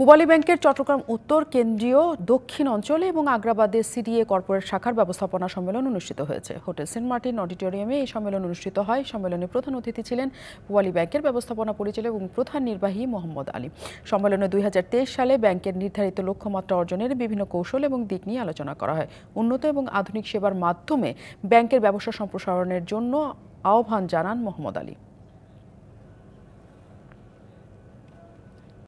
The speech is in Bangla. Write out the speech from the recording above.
পূবালী ব্যাংকের চট্টগ্রাম উত্তর কেন্দ্রীয় দক্ষিণ অঞ্চলে এবং আগ্রাবাদের সিডিএ কর্পোরেট শাখার ব্যবস্থাপনা সম্মেলন অনুষ্ঠিত হয়েছে হোটেল সেন্ট মার্টিন অডিটোরিয়ামে এই সম্মেলন অনুষ্ঠিত হয় সম্মেলনে প্রধান অতিথি ছিলেন পূবালী ব্যাংকের ব্যবস্থাপনা পরিচালক এবং প্রধান নির্বাহী মোহাম্মদ আলী সম্মেলনে দুই সালে ব্যাংকের নির্ধারিত লক্ষ্যমাত্রা অর্জনের বিভিন্ন কৌশল এবং দিক নিয়ে আলোচনা করা হয় উন্নত এবং আধুনিক সেবার মাধ্যমে ব্যাংকের ব্যবসা সম্প্রসারণের জন্য আহ্বান জানান মোহাম্মদ আলী